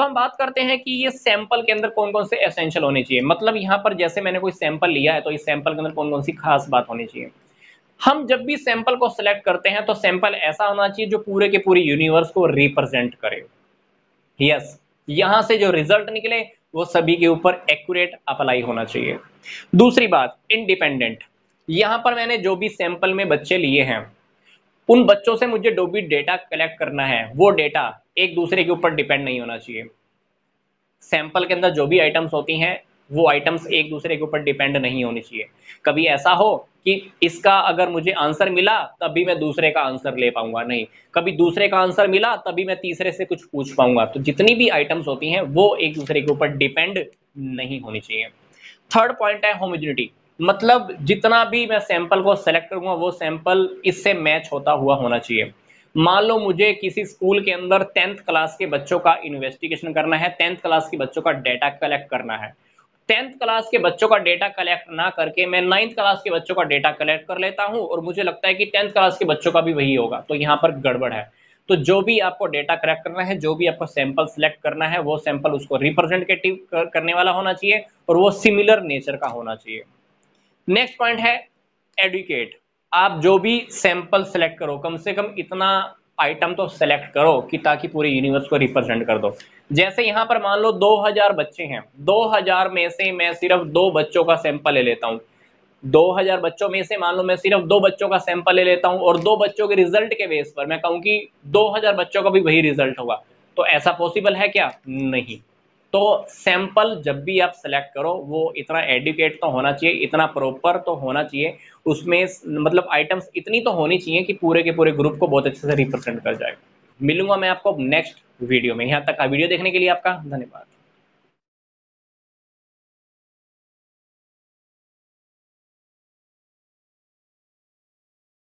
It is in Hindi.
अब हम बात करते हैं कि ये सैंपल के अंदर कौन कौन से एसेंशियल होने चाहिए मतलब यहाँ पर जैसे मैंने कोई सैंपल लिया है तो इस सैंपल के अंदर कौन कौन सी खास बात होनी चाहिए हम जब भी सैंपल को सिलेक्ट करते हैं तो सैंपल ऐसा होना चाहिए जो पूरे के पूरे यूनिवर्स को रिप्रेजेंट करे यस yes, यहाँ से जो रिजल्ट निकले वो सभी के ऊपर एक्यूरेट अप्लाई होना चाहिए दूसरी बात इंडिपेंडेंट यहां पर मैंने जो भी सैंपल में बच्चे लिए हैं उन बच्चों से मुझे जो भी डेटा कलेक्ट करना है वो डेटा एक दूसरे के ऊपर डिपेंड नहीं होना चाहिए सैंपल के अंदर जो भी आइटम्स होती हैं वो आइटम्स एक दूसरे के ऊपर डिपेंड नहीं होनी चाहिए कभी ऐसा हो कि इसका अगर मुझे आंसर मिला तभी मैं दूसरे का आंसर ले पाऊंगा नहीं कभी दूसरे का आंसर मिला तभी मैं तीसरे से कुछ पूछ पाऊंगा तो जितनी भी आइटम्स होती हैं वो एक दूसरे के ऊपर डिपेंड नहीं होनी चाहिए थर्ड पॉइंट है होमोजिनिटी मतलब जितना भी मैं सैंपल को सेलेक्ट करूंगा वो सैंपल इससे मैच होता हुआ होना चाहिए मान लो मुझे किसी स्कूल के अंदर टेंथ क्लास के बच्चों का इन्वेस्टिगेशन करना है टेंथ क्लास के बच्चों का डेटा कलेक्ट करना है टेंथ क्लास के बच्चों का डेटा कलेक्ट ना करके मैं नाइन्थ क्लास के बच्चों का डेटा कलेक्ट कर लेता हूं और मुझे लगता है कि टेंथ क्लास के बच्चों का भी वही होगा तो यहाँ पर गड़बड़ है तो जो भी आपको डेटा कलेक्ट करना है जो भी आपको सैंपल सिलेक्ट करना है वो सैंपल उसको रिप्रेजेंटेटिव करने वाला होना चाहिए और वो सिमिलर नेचर का होना चाहिए नेक्स्ट पॉइंट है एडुकेट आप जो भी सैंपल सेलेक्ट करो कम से कम इतना आइटम तो सेलेक्ट करो कि ताकि पूरे यूनिवर्स को रिप्रेजेंट कर दो जैसे यहाँ पर मान लो 2000 बच्चे हैं 2000 में से मैं सिर्फ दो बच्चों का सैंपल ले लेता हूँ 2000 बच्चों में से मान लो मैं सिर्फ दो बच्चों का सैंपल ले लेता हूँ और दो बच्चों के रिजल्ट के बेस पर मैं कहूँ कि दो बच्चों का भी वही रिजल्ट होगा तो ऐसा पॉसिबल है क्या नहीं तो सैंपल जब भी आप सेलेक्ट करो वो इतना एडुकेट तो होना चाहिए इतना प्रॉपर तो होना चाहिए उसमें मतलब आइटम्स इतनी तो होनी चाहिए कि पूरे के पूरे ग्रुप को बहुत अच्छे से रिप्रेजेंट कर जाए मिलूंगा मैं आपको नेक्स्ट वीडियो में यहाँ तक का वीडियो देखने के लिए आपका धन्यवाद